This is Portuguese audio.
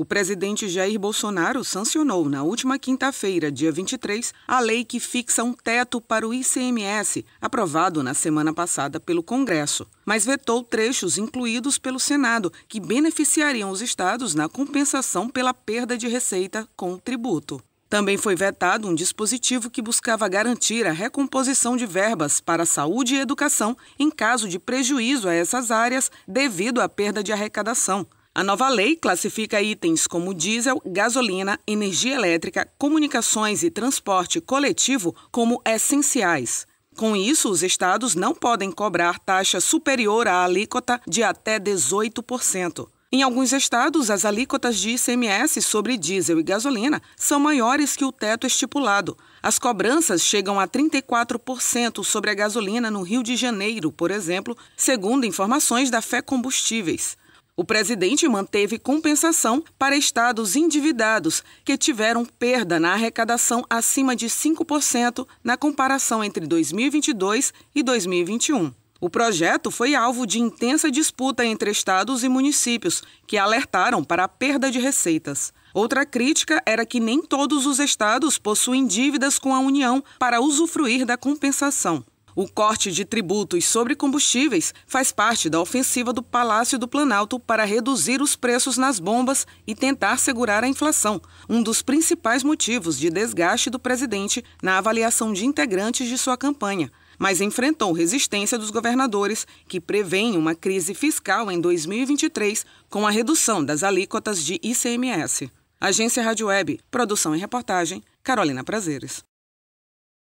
O presidente Jair Bolsonaro sancionou na última quinta-feira, dia 23, a lei que fixa um teto para o ICMS, aprovado na semana passada pelo Congresso, mas vetou trechos incluídos pelo Senado que beneficiariam os estados na compensação pela perda de receita com o tributo. Também foi vetado um dispositivo que buscava garantir a recomposição de verbas para saúde e educação em caso de prejuízo a essas áreas devido à perda de arrecadação a nova lei classifica itens como diesel, gasolina, energia elétrica, comunicações e transporte coletivo como essenciais. Com isso, os estados não podem cobrar taxa superior à alíquota de até 18%. Em alguns estados, as alíquotas de ICMS sobre diesel e gasolina são maiores que o teto estipulado. As cobranças chegam a 34% sobre a gasolina no Rio de Janeiro, por exemplo, segundo informações da Fé Combustíveis. O presidente manteve compensação para estados endividados que tiveram perda na arrecadação acima de 5% na comparação entre 2022 e 2021. O projeto foi alvo de intensa disputa entre estados e municípios, que alertaram para a perda de receitas. Outra crítica era que nem todos os estados possuem dívidas com a União para usufruir da compensação. O corte de tributos sobre combustíveis faz parte da ofensiva do Palácio do Planalto para reduzir os preços nas bombas e tentar segurar a inflação, um dos principais motivos de desgaste do presidente na avaliação de integrantes de sua campanha mas enfrentou resistência dos governadores, que prevêem uma crise fiscal em 2023 com a redução das alíquotas de ICMS. Agência Rádio Web, produção e reportagem, Carolina Prazeres.